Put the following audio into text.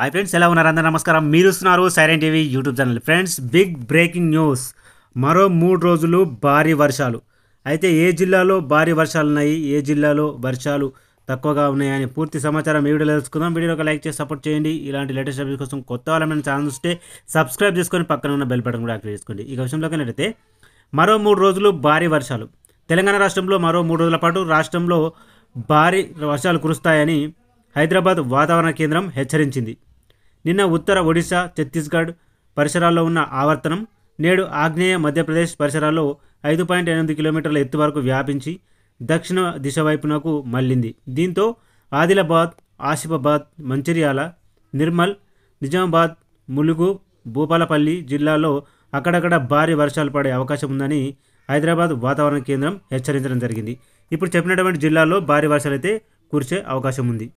hi friends ఎలా ఉన్నారు అందరూ నమస్కారం మీరు వస్తున్నారు సైరెంట్ TV YouTube channel friends big breaking news మరో మూడు రోజులు భారీ వర్షాలు అయితే ఏ జిల్లాలో భారీ వర్షాలు ఉన్నాయి ఏ జిల్లాలో వర్షాలు తక్కువగా ఉన్నాయని పూర్తి సమాచారం ఈ వీడియోలో తెలుసుకుందాం వీడియోకి లైక్ చేసి సపోర్ట్ చేయండి ఇలాంటి లేటెస్ట్ అప్డేట్స్ కోసం కొత్త వాళ్ళమైన ఛానల్ చూస్తే సబ్స్క్రైబ్ చేసుకొని పక్కన ఉన్న బెల్ బటన్ కూడా యాక్టివ్ చేసుకోండి ఈ విషయంలో అయితే మరో మూడు రోజులు భారీ వర్షాలు తెలంగాణ రాష్ట్రంలో మరో మూడు రోజుల పాటు రాష్ట్రంలో భారీ వర్షాలు కురుస్తాయని హైదరాబాద్ వాతావరణ కేంద్రం హెచ్చరించింది నిన్న ఉత్తర ఒడిశా ఛత్తీస్గఢ్ పరిసరాల్లో ఉన్న ఆవర్తనం నేడు ఆగ్నేయ మధ్యప్రదేశ్ పరిసరాల్లో ఐదు పాయింట్ ఎనిమిది కిలోమీటర్ల ఎత్తు వరకు వ్యాపించి దక్షిణ దిశ వైపునకు మళ్ళింది దీంతో ఆదిలాబాద్ ఆసిఫాబాద్ మంచిర్యాల నిర్మల్ నిజామాబాద్ ములుగు భూపాలపల్లి జిల్లాల్లో అక్కడక్కడ భారీ వర్షాలు పడే అవకాశం ఉందని హైదరాబాద్ వాతావరణ కేంద్రం హెచ్చరించడం జరిగింది ఇప్పుడు చెప్పినటువంటి జిల్లాల్లో భారీ వర్షాలు అయితే కురిసే అవకాశం ఉంది